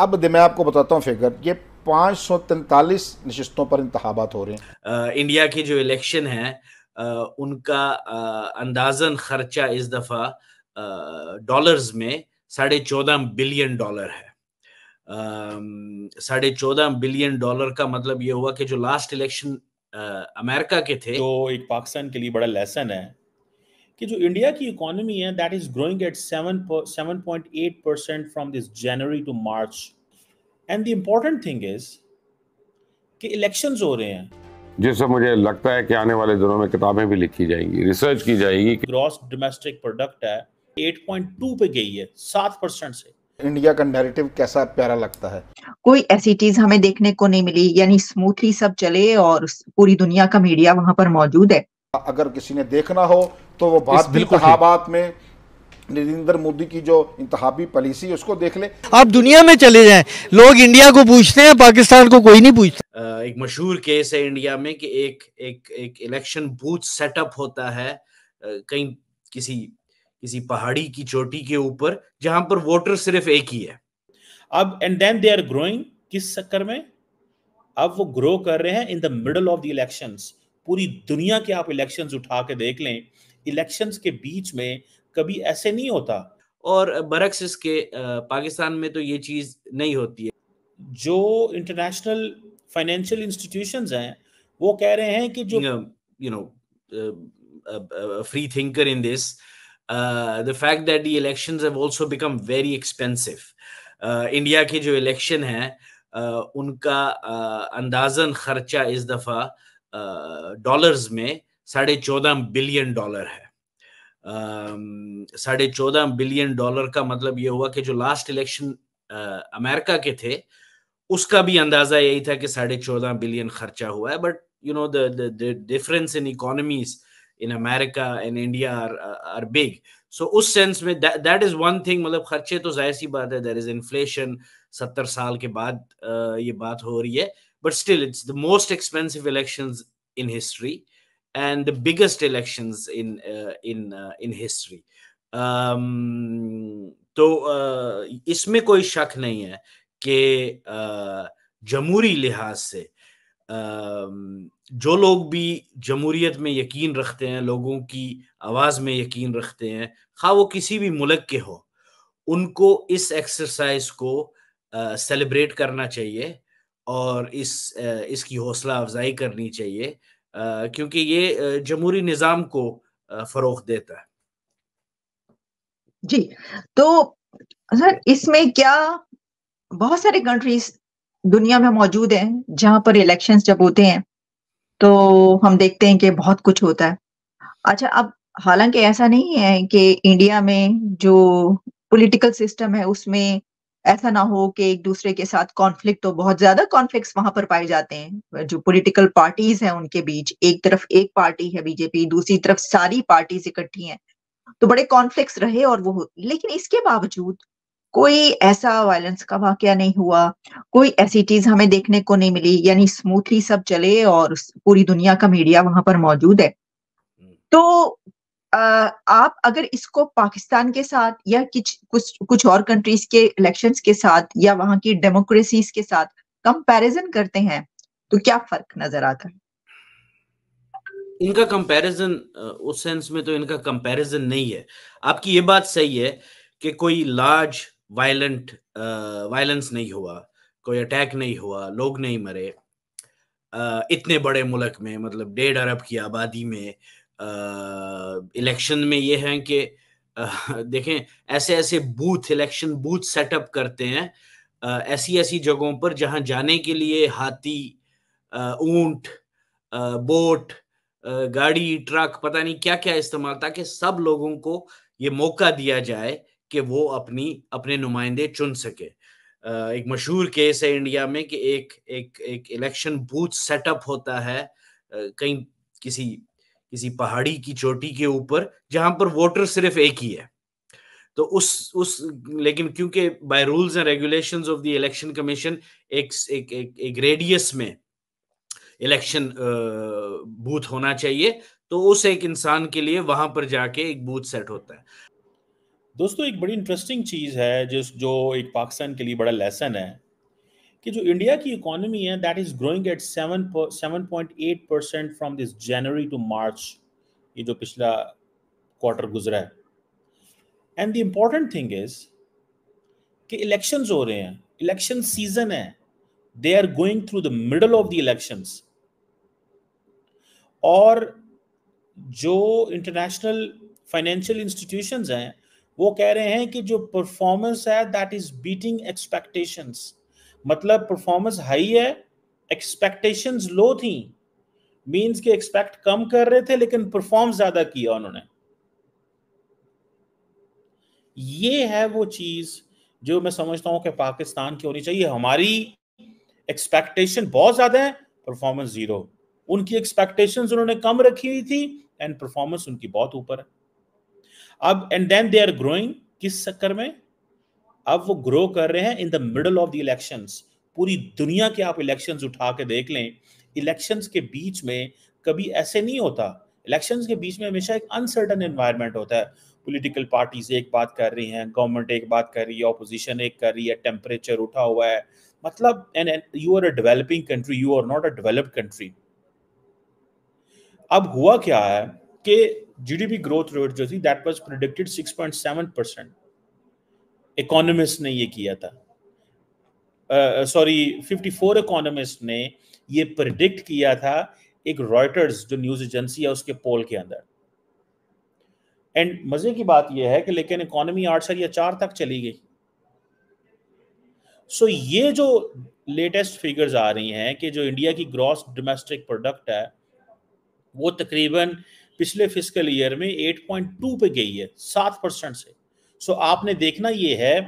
अब मैं आपको बताता हूँ फिगर ये पाँच सौ तैंतालीस नशस्तों पर इंतबात हो रहे हैं आ, इंडिया की जो इलेक्शन है आ, उनका आ, अंदाजन खर्चा इस दफ़ा डॉलर्स में साढ़े चौदह बिलियन डॉलर है साढ़े चौदह बिलियन डॉलर का मतलब ये हुआ कि जो लास्ट इलेक्शन अमेरिका के थे तो एक पाकिस्तान के लिए बड़ा लेसन है कि जो इंडिया की इकोनॉमी है that is growing at seven seven point eight percent from this January to March and the important thing is कि इलेक्शन हो रहे हैं जिससे मुझे लगता है कि आने वाले दिनों में किताबें भी लिखी जाएंगी रिसर्च की जाएगी ग्रॉस डोमेस्टिक प्रोडक्ट है 8.2 पे गई है सात परसेंट से इंडिया का नैरेटिव कैसा प्यारा लगता है कोई ऐसी चीज हमें देखने को नहीं मिली यानी स्मूथली सब चले और पूरी दुनिया का मीडिया वहां पर मौजूद है अगर किसी ने देखना हो तो वो बात बिल्कुल में नरेंद्र मोदी की जो इंतहाबी पॉलिसी उसको देख ले आप दुनिया में चले जाएं लोग इंडिया को पूछते हैं पाकिस्तान को कोई नहीं पूछता एक मशहूर केस है इंडिया में कि एक एक एक इलेक्शन बूथ सेटअप होता है कहीं किसी किसी पहाड़ी की चोटी के ऊपर जहां पर वोटर सिर्फ एक ही है अब and then they are growing किस चक्कर में अब वो ग्रो कर रहे हैं in the middle of the elections पूरी दुनिया के आप इलेक्शंस उठा के देख लें इलेक्शंस के बीच में कभी ऐसे नहीं होता और बरक्स इसके पाकिस्तान में तो ये चीज़ नहीं होती है जो इंटरनेशनल फाइनेंशियल इंस्टीट्यूशन हैं वो कह रहे हैं कि जो you know free thinker in this the fact that the elections have also become very expensive India के जो इलेक्शन हैं uh, उनका uh, अंदाजन खर्चा इस दफ़ा uh, डॉलर्स में साढ़े चौदह बिलियन डॉलर है साढ़े चौदह बिलियन डॉलर का मतलब ये हुआ कि जो लास्ट इलेक्शन अमेरिका के थे उसका भी अंदाजा यही था कि साढ़े चौदह बिलियन खर्चा हुआ है but you know the difference in economies in America in India are are big so उस सेंस में दैट इज वन थिंग मतलब खर्चे तो जाहिर सी बात है देर इज इन्फ्लेशन सत्तर साल के बाद uh, ये बात हो रही है but still it's the most expensive elections in history and the biggest elections in uh, in uh, in history um, तो uh, इसमें कोई शक नहीं है कि uh, जमहूरी लिहाज से uh, जो लोग भी जमहूरीत में यकीन रखते हैं लोगों की आवाज़ में यकीन रखते हैं खा वो किसी भी मुल्क के हो उनको इस एक्सरसाइज को सेलिब्रेट करना चाहिए और इस इसकी हौसला अफजाई करनी चाहिए क्योंकि ये जमहूरी निज़ाम को फ़रोग देता है जी तो सर इसमें क्या बहुत सारे कंट्रीज दुनिया में मौजूद हैं जहां पर इलेक्शंस जब होते हैं तो हम देखते हैं कि बहुत कुछ होता है अच्छा अब हालांकि ऐसा नहीं है कि इंडिया में जो पॉलिटिकल सिस्टम है उसमें ऐसा ना हो कि एक दूसरे के साथ कॉन्फ्लिक्ट हो बहुत ज्यादा कॉन्फ्लिक्ट वहां पर पाए जाते हैं जो पॉलिटिकल पार्टीज हैं उनके बीच एक तरफ एक पार्टी है बीजेपी दूसरी तरफ सारी पार्टीज इकट्ठी हैं तो बड़े कॉन्फ्लिक्ट रहे और वो लेकिन इसके बावजूद कोई ऐसा वायलेंस का वाक्य नहीं हुआ कोई ऐसी चीज हमें देखने को नहीं मिली यानी स्मूथली सब चले और पूरी दुनिया का मीडिया वहां पर मौजूद है हम्म। तो आप अगर इसको पाकिस्तान के साथ या कुछ कुछ और कंट्रीज के इलेक्शन के साथ या वहां की डेमोक्रेसीज के साथ कंपैरिजन करते हैं तो क्या फर्क नजर आता है इनका कंपैरिजन उस सेंस में तो इनका कंपैरिजन नहीं है आपकी ये बात सही है कि कोई लार्ज वायलेंट वायलेंस नहीं हुआ कोई अटैक नहीं हुआ लोग नहीं मरे आ, इतने बड़े मुल्क में मतलब डेढ़ अरब की आबादी में इलेक्शन में ये है कि देखें ऐसे ऐसे बूथ इलेक्शन बूथ सेटअप करते हैं ऐसी ऐसी जगहों पर जहां जाने के लिए हाथी ऊंट बोट गाड़ी ट्रक पता नहीं क्या क्या इस्तेमाल ताकि सब लोगों को ये मौका दिया जाए कि वो अपनी अपने नुमाइंदे चुन सके एक मशहूर केस है इंडिया में कि एक एक एक इलेक्शन बूथ सेटअप होता है कहीं किसी किसी पहाड़ी की चोटी के ऊपर जहां पर वोटर सिर्फ एक ही है तो उस उस लेकिन क्योंकि by rules and regulations of the election commission एक एक एक, एक रेडियस में इलेक्शन बूथ होना चाहिए तो उस एक इंसान के लिए वहां पर जाके एक बूथ सेट होता है दोस्तों एक बड़ी इंटरेस्टिंग चीज है जिस जो एक पाकिस्तान के लिए बड़ा लेसन है कि जो इंडिया की इकोनॉमी है that is growing at seven seven point eight percent from this January to March ये जो पिछला क्वार्टर गुजरा है and the important thing is कि इलेक्शन हो रहे हैं इलेक्शन सीजन है they are going through the middle of the election और जो इंटरनेशनल फाइनेंशियल इंस्टीट्यूशन हैं वो कह रहे हैं कि जो परफॉर्मेंस है दैट इज बीटिंग एक्सपेक्टेशंस मतलब परफॉर्मेंस हाई है एक्सपेक्टेशंस लो थी मीन्स के एक्सपेक्ट कम कर रहे थे लेकिन परफॉर्म ज्यादा किया उन्होंने ये है वो चीज जो मैं समझता हूं कि पाकिस्तान की होनी चाहिए हमारी एक्सपेक्टेशन बहुत ज्यादा है परफॉर्मेंस जीरो उनकी एक्सपेक्टेशन उन्होंने कम रखी हुई थी एंड परफॉर्मेंस उनकी बहुत ऊपर है अब and then they are growing किस चक्कर में अब वो ग्रो कर रहे हैं in the middle of the election पूरी दुनिया के आप इलेक्शन उठा के देख लें इलेक्शन के बीच में कभी ऐसे नहीं होता इलेक्शन के बीच में हमेशा एक अनसर्टन इन्वायरमेंट होता है पोलिटिकल पार्टीज एक बात कर रही हैं गवर्नमेंट एक बात कर रही है ऑपोजिशन एक कर रही है टेम्परेचर उठा हुआ है मतलब you are a developing country you are not a developed country अब हुआ क्या है कि जीडीपी ग्रोथ रेट जो थी that was predicted 6.7 percent economist ने ये किया था सॉरी फिफ्टी फोर इकोनॉमिस्ट ने ये प्रिडिक्ट किया था एक रॉयटर्स जो न्यूज एजेंसी है उसके पोल के अंदर एंड मजे की बात यह है कि लेकिन इकोनॉमी आठ सर या चार तक चली गई सो so, ये जो लेटेस्ट फिगर्स आ रही हैं कि जो इंडिया की ग्रॉस डोमेस्टिक प्रोडक्ट है वो तकरीबन पिछले फिजिकल ईयर में 8.2 पे गई है सात परसेंट से सो आपने देखना ये है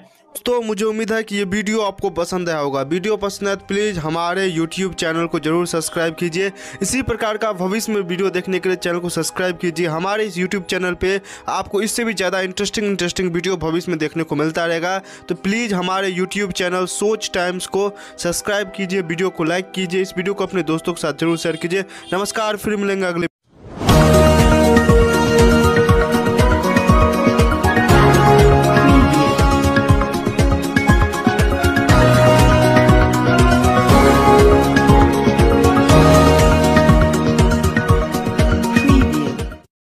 तो मुझे उम्मीद है कि ये वीडियो आपको पसंद आया होगा वीडियो पसंद है तो प्लीज़ हमारे YouTube चैनल को जरूर सब्सक्राइब कीजिए इसी प्रकार का भविष्य में वीडियो देखने के लिए चैनल को सब्सक्राइब कीजिए हमारे इस YouTube चैनल पे आपको इससे भी ज़्यादा इंटरेस्टिंग इंटरेस्टिंग वीडियो भविष्य में देखने को मिलता रहेगा तो प्लीज़ हमारे यूट्यूब चैनल सोच टाइम्स को सब्सक्राइब कीजिए वीडियो को लाइक कीजिए इस वीडियो को अपने दोस्तों के साथ जरूर शेयर कीजिए नमस्कार फिर मिलेंगे अगले